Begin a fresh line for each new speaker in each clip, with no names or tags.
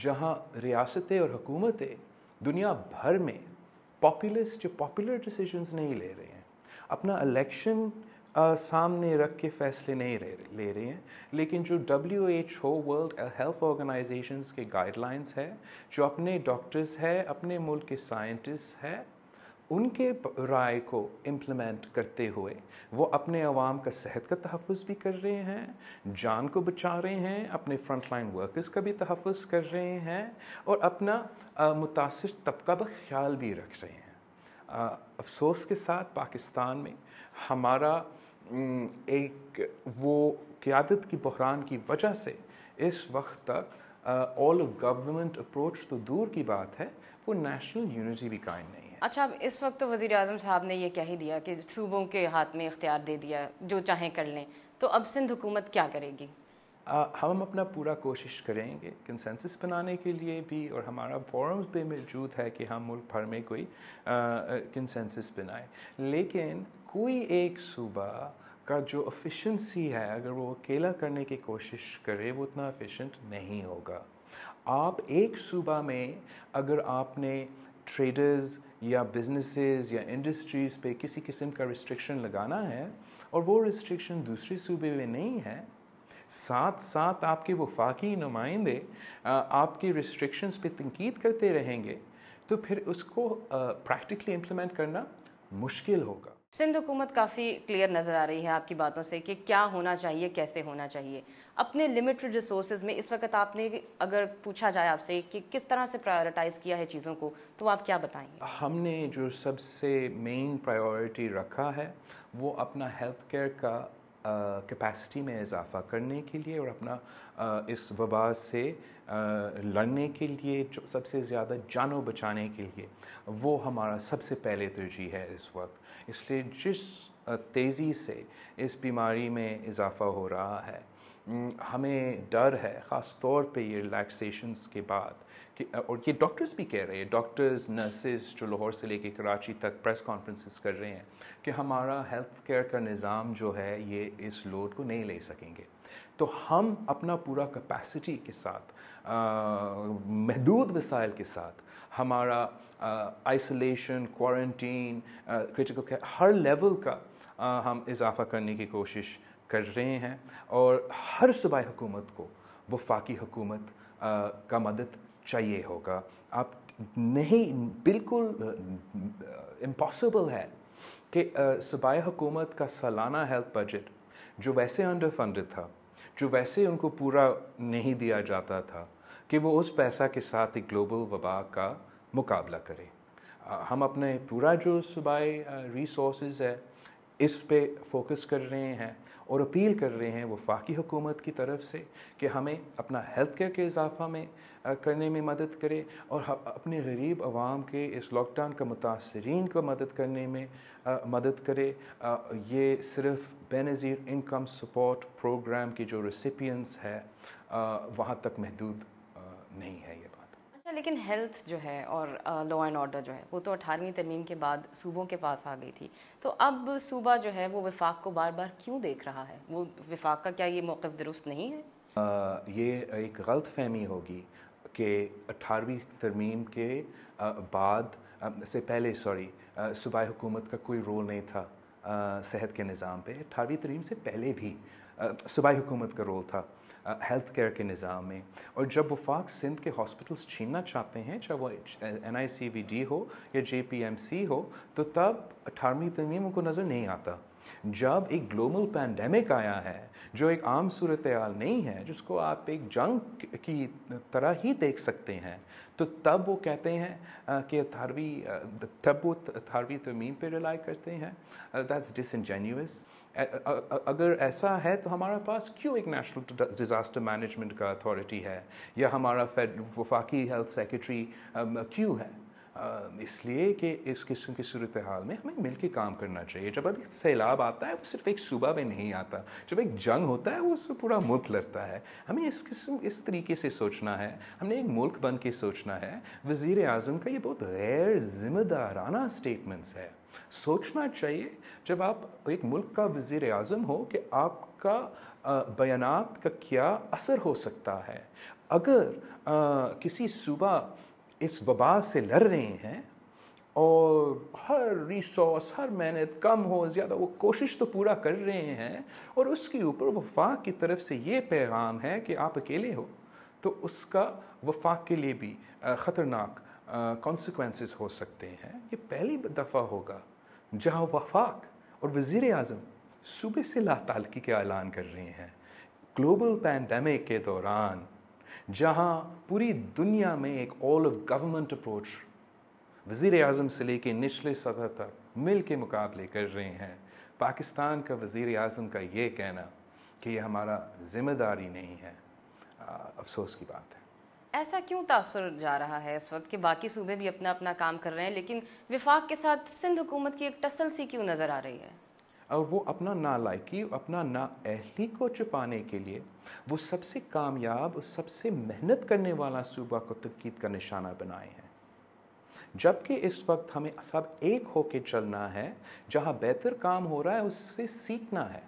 جہاں ریاستیں اور حکومتیں دنیا بھر میں پاپولس جو پاپولر ڈیسیجنز نہیں لے رہے ہیں اپنا الیکشن سامنے رکھ کے فیصلے نہیں لے رہے ہیں لیکن جو W H O world health organizations کے گائیڈ لائنز ہے جو اپنے ڈاکٹرز ہے اپنے ملک کے سائنٹسٹ ہے ان کے رائے کو امپلیمنٹ کرتے ہوئے وہ اپنے عوام کا صحت کا تحفظ بھی کر رہے ہیں جان کو بچا رہے ہیں اپنے فرنٹ لائن ورکرز کا بھی تحفظ کر رہے ہیں اور اپنا متاثر طبقہ بھی خیال بھی رکھ رہے ہیں افسوس کے ساتھ پاکستان میں ہمارا ایک وہ قیادت کی بحران کی وجہ سے اس وقت تک آل گورنمنٹ اپروچ تو دور کی بات ہے وہ نیشنل یونٹی بھی قائم نہیں
اچھا اب اس وقت تو وزیر اعظم صاحب نے یہ کہہ ہی دیا کہ صوبوں کے ہاتھ میں اختیار دے دیا جو چاہیں کر لیں تو اب سندھ حکومت کیا کرے گی
ہم اپنا پورا کوشش کریں گے کنسنسس بنانے کے لیے بھی اور ہمارا فورمز پہ موجود ہے کہ ہم ملک بھر میں کوئی کنسنسس بنائیں لیکن کوئی ایک صوبہ کا جو افیشنسی ہے اگر وہ اکیلا کرنے کی کوشش کرے وہ اتنا افیشنٹ نہیں ہوگا آپ ایک صوبہ میں اگر آپ نے ٹریڈرز یا بزنسز یا انڈسٹریز پہ کسی قسم کا ریسٹرکشن لگانا ہے اور وہ ریسٹرکشن دوسری صوبے میں نہیں ہے ساتھ ساتھ آپ کے وفاقی نمائندے آپ کے ریسٹرکشنس پہ تنقید کرتے رہیں گے تو پھر اس کو پریکٹیکلی امپلیمنٹ کرنا مشکل ہوگا
سندھ حکومت کافی کلیئر نظر آ رہی ہے آپ کی باتوں سے کہ کیا ہونا چاہیے کیسے ہونا چاہیے اپنے لمیٹڈ ریسورسز میں اس وقت آپ نے اگر پوچھا جائے آپ سے کہ کس طرح سے پرائیورٹائز کیا ہے چیزوں کو تو آپ کیا بتائیں گے
ہم نے جو سب سے مین پرائیورٹی رکھا ہے وہ اپنا ہیلتھ کیئر کا کیپیسٹی میں اضافہ کرنے کے لیے اور اپنا اس وبا سے لڑنے کے لیے سب سے زیادہ جانوں بچانے کے لیے وہ ہمارا سب سے پہلے ترجیح ہے اس وقت اس لیے جس تیزی سے اس بیماری میں اضافہ ہو رہا ہے ہمیں ڈر ہے خاص طور پہ یہ ریلیکسیشنس کے بعد کہ اور یہ ڈاکٹرس بھی کہہ رہے ہیں ڈاکٹرز نرسز جو لاہور سے لے کے کراچی تک پریس کانفرنسز کر رہے ہیں کہ ہمارا ہیلتھ کیئر کا نظام جو ہے یہ اس لوڈ کو نہیں لے سکیں گے تو ہم اپنا پورا کپیسٹی کے ساتھ محدود وسائل کے ساتھ ہمارا آئسولیشن کوارنٹین کرٹیکل ہر لیول کا ہم اضافہ کرنے کی کوشش کر رہے ہیں اور ہر صوبائی حکومت کو وفاقی حکومت کا مدد چاہیے ہوگا آپ نہیں بالکل امپاسبل ہے کہ صوبائی حکومت کا سالانہ ہیلتھ بجٹ جو ویسے انڈر فنڈ تھا جو ویسے ان کو پورا نہیں دیا جاتا تھا کہ وہ اس پیسہ کے ساتھ ایک گلوبل وبا کا مقابلہ کرے ہم اپنے پورا جو صوبائی ریسورسز ہے اس پہ فوکس کر رہے ہیں اور اپیل کر رہے ہیں وفاقی حکومت کی طرف سے کہ ہمیں اپنا ہیلتھ کیئر کے اضافہ میں کرنے میں مدد کرے اور اپنے غریب عوام کے اس لاک ڈاؤن کا متاثرین کو مدد کرنے میں مدد کرے یہ صرف بینظیر انکم سپورٹ پروگرام کی جو ریسیپینس ہے وہاں تک محدود نہیں ہے یہ بات
لیکن ہیلتھ جو ہے اور لا اینڈ آرڈر جو ہے وہ تو اٹھارہویں ترمیم کے بعد صوبوں کے پاس آ گئی تھی تو اب صوبہ جو ہے وہ وفاق کو بار بار کیوں دیکھ رہا ہے وہ وفاق کا کیا یہ موقف درست نہیں ہے
یہ ایک غلط فہمی ہوگی کہ اٹھارہویں ترمیم کے بعد سے پہلے سوری صوبائی حکومت کا کوئی رول نہیں تھا صحت کے نظام پہ اٹھارہویں ترین سے پہلے بھی صوبائی حکومت کا رول تھا ہیلتھ کیئر کے نظام میں اور جب وفاق سندھ کے ہاسپٹلس چھیننا چاہتے ہیں چاہے وہ این آئی سی وی ڈی ہو یا جے پی ایم سی ہو تو تب اٹھارہویں ترمیم ان کو نظر نہیں آتا جب ایک گلوبل پینڈیمک آیا ہے جو ایک عام صورتحال نہیں ہے جس کو آپ ایک جنگ کی طرح ہی دیکھ سکتے ہیں تو تب وہ کہتے ہیں کہ تھاروی تب وہ تھاروی ترمیم پہ ریلائی کرتے ہیں دیٹس ڈس انجینیوس اگر ایسا ہے تو ہمارا پاس کیوں ایک نیشنل ڈیزاسٹر مینجمنٹ کا اتھارٹی ہے یا ہمارا وفاقی ہیلتھ سیکرٹری کیوں ہے اس لیے کہ اس قسم کی صورتحال میں ہمیں مل کے کام کرنا چاہیے جب اب ایک سیلاب آتا ہے وہ صرف ایک صوبہ میں نہیں آتا جب ایک جنگ ہوتا ہے وہ اس سے پورا ملک لڑتا ہے ہمیں اس قسم اس طریقے سے سوچنا ہے ہم نے ایک ملک بن کے سوچنا ہے وزیر اعظم کا یہ بہت غیر ذمہ دارانہ اسٹیٹمنٹس ہے سوچنا چاہیے جب آپ ایک ملک کا وزیر اعظم ہو کہ آپ کا بیانات کا کیا اثر ہو سکتا ہے اگر کسی صوبہ اس وبا سے لڑ رہے ہیں اور ہر ریسورس ہر محنت کم ہو زیادہ وہ کوشش تو پورا کر رہے ہیں اور اس کے اوپر وفاق کی طرف سے یہ پیغام ہے کہ آپ اکیلے ہو تو اس کا وفاق کے لیے بھی خطرناک کانسیکوینسز ہو سکتے ہیں یہ پہلی دفعہ ہوگا جہاں وفاق اور وزیر اعظم صوبے سے لا تعلقی کے اعلان کر رہے ہیں گلوبل پینڈیمک کے دوران جہاں پوری دنیا میں ایک آل آف گورنمنٹ اپروچ وزیر اعظم سے لے کے نچلے سطح تک مل کے مقابلے کر رہے ہیں پاکستان کا وزیر اعظم کا یہ کہنا کہ یہ ہمارا ذمہ داری نہیں ہے افسوس کی بات ہے
ایسا کیوں تاثر جا رہا ہے اس وقت کہ باقی صوبے بھی اپنا اپنا کام کر رہے ہیں لیکن وفاق کے ساتھ سندھ حکومت کی ایک ٹسل سی کیوں نظر آ رہی ہے
اور وہ اپنا نالائکی اپنا نا اہلی کو چپانے کے لیے وہ سب سے کامیاب اور سب سے محنت کرنے والا صوبہ کو تقید کا نشانہ بنائے ہیں جبکہ اس وقت ہمیں سب ایک ہو کے چلنا ہے جہاں بہتر کام ہو رہا ہے اس سے سیکھنا ہے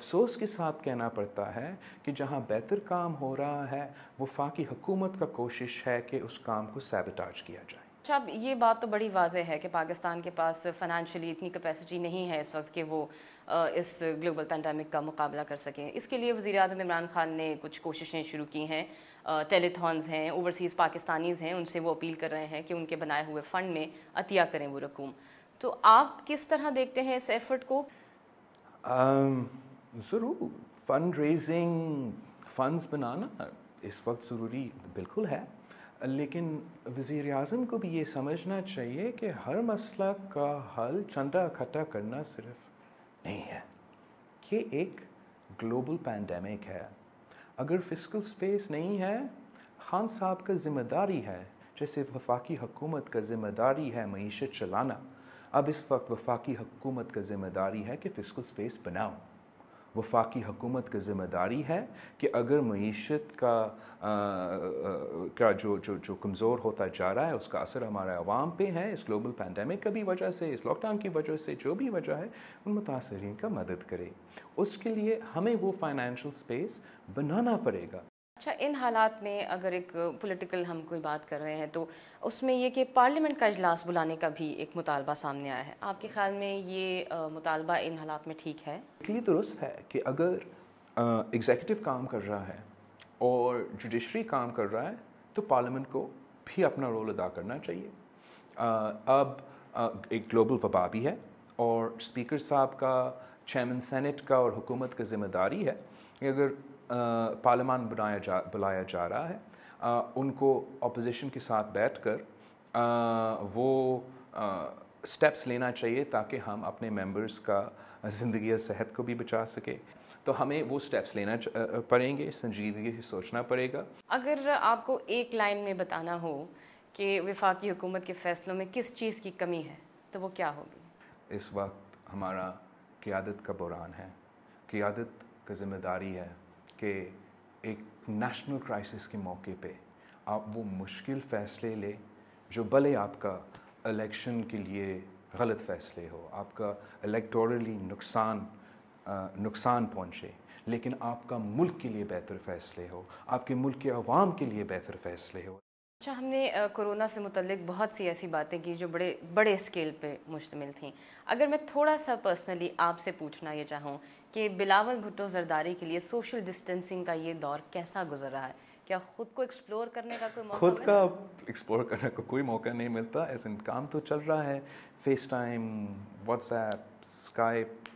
افسوس کے ساتھ کہنا پڑتا ہے کہ جہاں بہتر کام ہو رہا ہے وفاقی حکومت کا کوشش ہے کہ اس کام کو سیبٹاج کیا جائے
اچھا یہ بات تو بڑی واضح ہے کہ پاکستان کے پاس فنانشلی اتنی کیپیسٹی نہیں ہے اس وقت کہ وہ اس گلوبل پینڈیمک کا مقابلہ کر سکیں اس کے لیے وزیر اعظم عمران خان نے کچھ کوششیں شروع کی ہیں ٹیلیتھانز ہیں اوورسیز پاکستانیز ہیں ان سے وہ اپیل کر رہے ہیں کہ ان کے بنائے ہوئے فنڈ میں عطیہ کریں وہ رقوم تو آپ کس طرح دیکھتے ہیں اس ایفرٹ کو
ضرور فنڈ ریزنگ فنڈز بنانا اس وقت ضروری بالکل ہے لیکن وزیر اعظم کو بھی یہ سمجھنا چاہیے کہ ہر مسئلہ کا حل چندہ اکٹھا کرنا صرف نہیں ہے یہ ایک گلوبل پینڈیمک ہے اگر فسکل سپیس نہیں ہے خان صاحب کا ذمہ داری ہے جیسے وفاقی حکومت کا ذمہ داری ہے معیشت چلانا اب اس وقت وفاقی حکومت کا ذمہ داری ہے کہ فسکل سپیس بناؤ وفاقی حکومت کا ذمہ داری ہے کہ اگر معیشت کا جو جو جو کمزور ہوتا جا رہا ہے اس کا اثر ہمارے عوام پہ ہے اس گلوبل پینڈیمک کا بھی وجہ سے اس لاک ڈاؤن کی وجہ سے جو بھی وجہ ہے ان متاثرین کا مدد کرے اس کے لیے ہمیں وہ فائنینشیل سپیس بنانا پڑے گا
اچھا ان حالات میں اگر ایک پولیٹیکل ہم کوئی بات کر رہے ہیں تو اس میں یہ کہ پارلیمنٹ کا اجلاس بلانے کا بھی ایک مطالبہ سامنے آیا ہے آپ کے خیال میں یہ مطالبہ ان حالات میں ٹھیک ہے
درست ہے کہ اگر ایگزیکٹو کام کر رہا ہے اور جوڈیشری کام کر رہا ہے تو پارلیمنٹ کو بھی اپنا رول ادا کرنا چاہیے اب ایک گلوبل وبا بھی ہے اور اسپیکر صاحب کا چیئرمین سینٹ کا اور حکومت کا ذمہ داری ہے کہ اگر پارلیمان بنایا جا بلایا جا رہا ہے ان کو اپوزیشن کے ساتھ بیٹھ کر وہ اسٹیپس لینا چاہیے تاکہ ہم اپنے ممبرس کا زندگی اور صحت کو بھی بچا سکے تو ہمیں وہ اسٹیپس لینا پڑیں گے سنجیدگی سے سوچنا پڑے گا
اگر آپ کو ایک لائن میں بتانا ہو کہ وفاقی حکومت کے فیصلوں میں کس چیز کی کمی ہے تو وہ کیا ہوگی
اس وقت ہمارا قیادت کا بران ہے قیادت کا ذمہ داری ہے کہ ایک نیشنل کرائسس کے موقع پہ آپ وہ مشکل فیصلے لیں جو بھلے آپ کا الیکشن کے لیے غلط فیصلے ہو آپ کا الیکٹورلی نقصان نقصان پہنچے لیکن آپ کا ملک کے لیے بہتر فیصلے ہو آپ کے ملک کے عوام کے لیے بہتر فیصلے ہو
اچھا ہم نے کورونا سے متعلق بہت سی ایسی باتیں کی جو بڑے بڑے اسکیل پہ مشتمل تھیں اگر میں تھوڑا سا پرسنلی آپ سے پوچھنا یہ چاہوں کہ بلاول بھٹو زرداری کے لیے سوشل ڈسٹینسنگ کا یہ دور کیسا گزر رہا ہے کیا خود کو ایکسپلور کرنے کا کوئی موقع خود کا
ایکسپلور کرنے کا کوئی موقع نہیں ملتا ایسا کام تو چل رہا ہے FaceTime WhatsApp Skype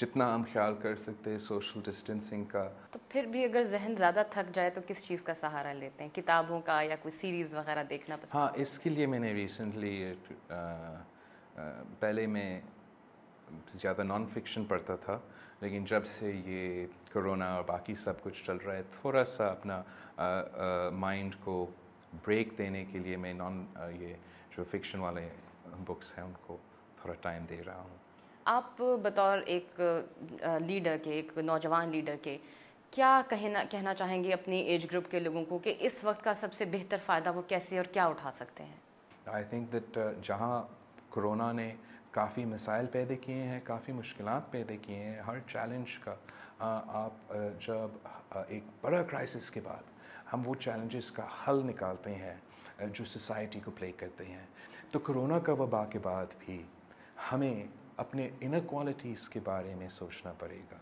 جتنا ہم خیال کر سکتے ہیں سوشل ڈسٹینسنگ کا تو
پھر بھی اگر ذہن زیادہ تھک جائے تو کس چیز کا سہارا لیتے ہیں کتابوں کا یا کوئی سیریز وغیرہ دیکھنا پسند ہاں
اس کے لیے میں نے ریسنٹلی پہلے میں زیادہ نان فکشن پڑھتا تھا لیکن جب سے یہ کرونا اور باقی سب کچھ چل رہا ہے تھوڑا سا اپنا مائنڈ کو بریک دینے کے لیے میں نان یہ جو فکشن والے بکس ہیں ان کو تھوڑا ٹائم دے رہا ہوں
آپ بطور ایک لیڈر کے ایک نوجوان لیڈر کے کیا کہنا کہنا چاہیں گے اپنی ایج گروپ کے لوگوں کو کہ اس وقت کا سب سے بہتر فائدہ وہ کیسے اور کیا اٹھا سکتے ہیں
آئی تھنک دیٹ جہاں کرونا نے کافی مسائل پیدا کیے ہیں کافی مشکلات پیدا کیے ہیں ہر چیلنج کا آپ جب ایک بڑا کرائسس کے بعد ہم وہ چیلنجز کا حل نکالتے ہیں جو سوسائٹی کو پلے کرتے ہیں تو کرونا کا وبا کے بعد بھی ہمیں اپنے انر کوالٹیز کے بارے میں سوچنا پڑے گا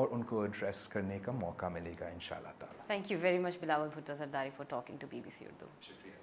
اور ان کو ایڈریس کرنے کا موقع ملے گا ان شاء اللہ تعالیٰ
thank you very much Bilawal Bhutto Zardari for talking to B B C Urdu شکریہ